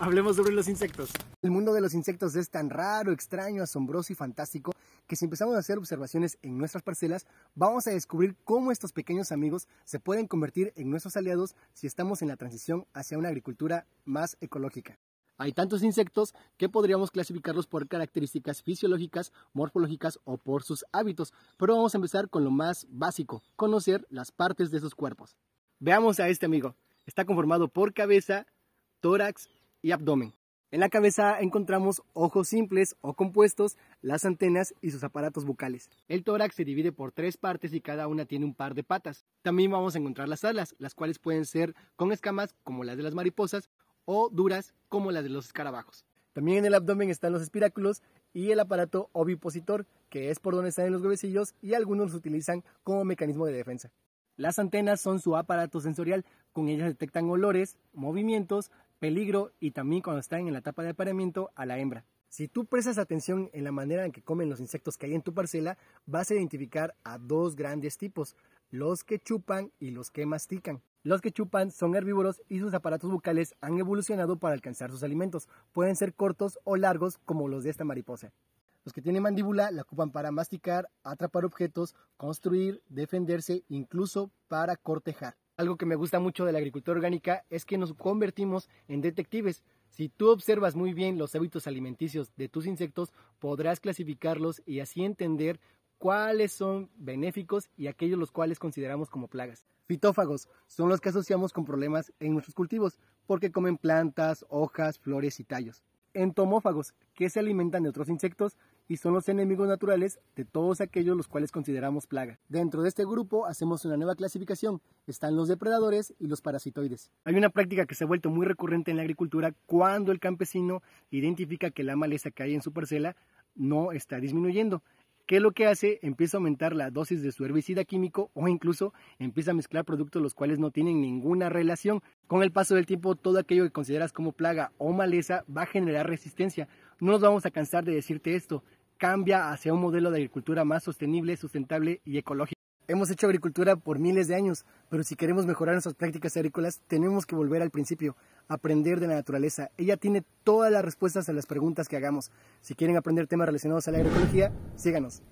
Hablemos sobre los insectos. El mundo de los insectos es tan raro, extraño, asombroso y fantástico que si empezamos a hacer observaciones en nuestras parcelas, vamos a descubrir cómo estos pequeños amigos se pueden convertir en nuestros aliados si estamos en la transición hacia una agricultura más ecológica. Hay tantos insectos que podríamos clasificarlos por características fisiológicas, morfológicas o por sus hábitos, pero vamos a empezar con lo más básico, conocer las partes de sus cuerpos. Veamos a este amigo. Está conformado por cabeza, tórax, y abdomen. En la cabeza encontramos ojos simples o compuestos, las antenas y sus aparatos bucales. El tórax se divide por tres partes y cada una tiene un par de patas. También vamos a encontrar las alas, las cuales pueden ser con escamas como las de las mariposas o duras como las de los escarabajos. También en el abdomen están los espiráculos y el aparato ovipositor, que es por donde salen los huevecillos y algunos los utilizan como mecanismo de defensa. Las antenas son su aparato sensorial, con ellas detectan olores, movimientos, peligro y también cuando están en la etapa de apareamiento a la hembra. Si tú prestas atención en la manera en que comen los insectos que hay en tu parcela, vas a identificar a dos grandes tipos, los que chupan y los que mastican. Los que chupan son herbívoros y sus aparatos bucales han evolucionado para alcanzar sus alimentos. Pueden ser cortos o largos como los de esta mariposa. Los que tienen mandíbula la ocupan para masticar, atrapar objetos, construir, defenderse, incluso para cortejar. Algo que me gusta mucho de la agricultura orgánica es que nos convertimos en detectives. Si tú observas muy bien los hábitos alimenticios de tus insectos, podrás clasificarlos y así entender cuáles son benéficos y aquellos los cuales consideramos como plagas. Fitófagos son los que asociamos con problemas en nuestros cultivos porque comen plantas, hojas, flores y tallos. Entomófagos, que se alimentan de otros insectos, y son los enemigos naturales de todos aquellos los cuales consideramos plaga. Dentro de este grupo hacemos una nueva clasificación, están los depredadores y los parasitoides. Hay una práctica que se ha vuelto muy recurrente en la agricultura cuando el campesino identifica que la maleza que hay en su parcela no está disminuyendo es lo que hace empieza a aumentar la dosis de su herbicida químico o incluso empieza a mezclar productos los cuales no tienen ninguna relación. Con el paso del tiempo, todo aquello que consideras como plaga o maleza va a generar resistencia. No nos vamos a cansar de decirte esto. Cambia hacia un modelo de agricultura más sostenible, sustentable y ecológico. Hemos hecho agricultura por miles de años, pero si queremos mejorar nuestras prácticas agrícolas, tenemos que volver al principio, aprender de la naturaleza. Ella tiene todas las respuestas a las preguntas que hagamos. Si quieren aprender temas relacionados a la agroecología, síganos.